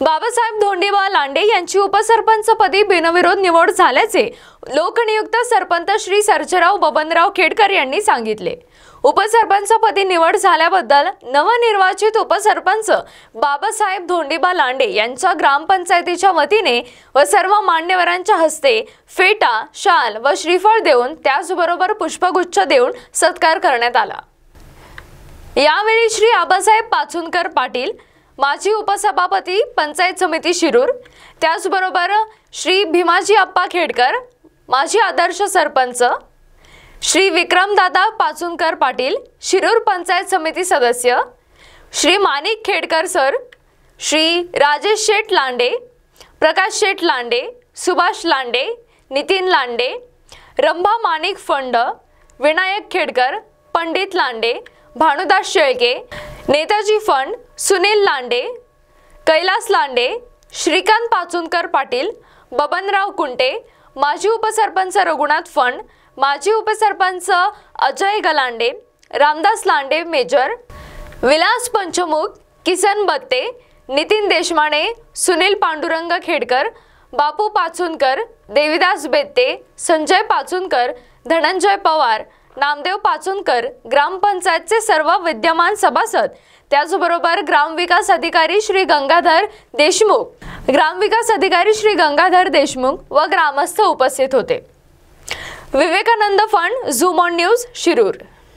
बाबासाहेब धोंडेबा लांडे यांची उपसरपंचपदी बिनविरोध निवड झाल्याचे लोकनियुक्त सरपंच श्री सर्जराव बबनराव खेडकर यांनी सांगितले उपसरपंचपदी निवड झाल्याबद्दल नवनिर्वाचित उपसरपंच बाबासाहेब धोंडेबा लांडे यांच्या ग्रामपंचायतीच्या वतीने व सर्व मान्यवरांच्या हस्ते फेटा शाल व श्रीफळ देऊन त्याचबरोबर पुष्पगुच्छ देऊन सत्कार करण्यात आला यावेळी श्री आबासाहेब पाचुनकर पाटील माजी उपसभापती पंचायत समिती शिरूर त्याचबरोबर श्री भीमाजी अप्पा खेडकर माजी आदर्श सरपंच श्री विक्रमदादा पाचुनकर पाटील शिरूर पंचायत समिती सदस्य श्री माणिक खेडकर सर श्री राजेश शेठ लांडे प्रकाश शेठ लांडे सुभाष लांडे नितीन लांडे रंभा माणिक फंड विनायक खेडकर पंडित लांडे भानुदास शेळके नेताजी फंड सुनील लांडे कैलास लांडे श्रीकांत पाचुनकर पाटील बबनराव कुंटे माजी उपसरपंच रघुनाथ फंड माजी उपसरपंच अजय गलांडे रामदास लांडे मेजर विलास पंचमुख किसन बत्ते नितीन देशमाने सुनील पांडुरंग खेडकर बापू पाचुनकर देविदास बेत्ते संजय पाचुनकर धनंजय पवार नामदेव पाचुनकर ग्रामपंचायतचे सर्व विद्यमान सभासद त्याचबरोबर ग्रामविकास अधिकारी श्री गंगाधर देशमुख ग्रामविकास अधिकारी श्री गंगाधर देशमुख व ग्रामस्थ उपस्थित होते विवेकानंद फंड झूम न्यूज शिरूर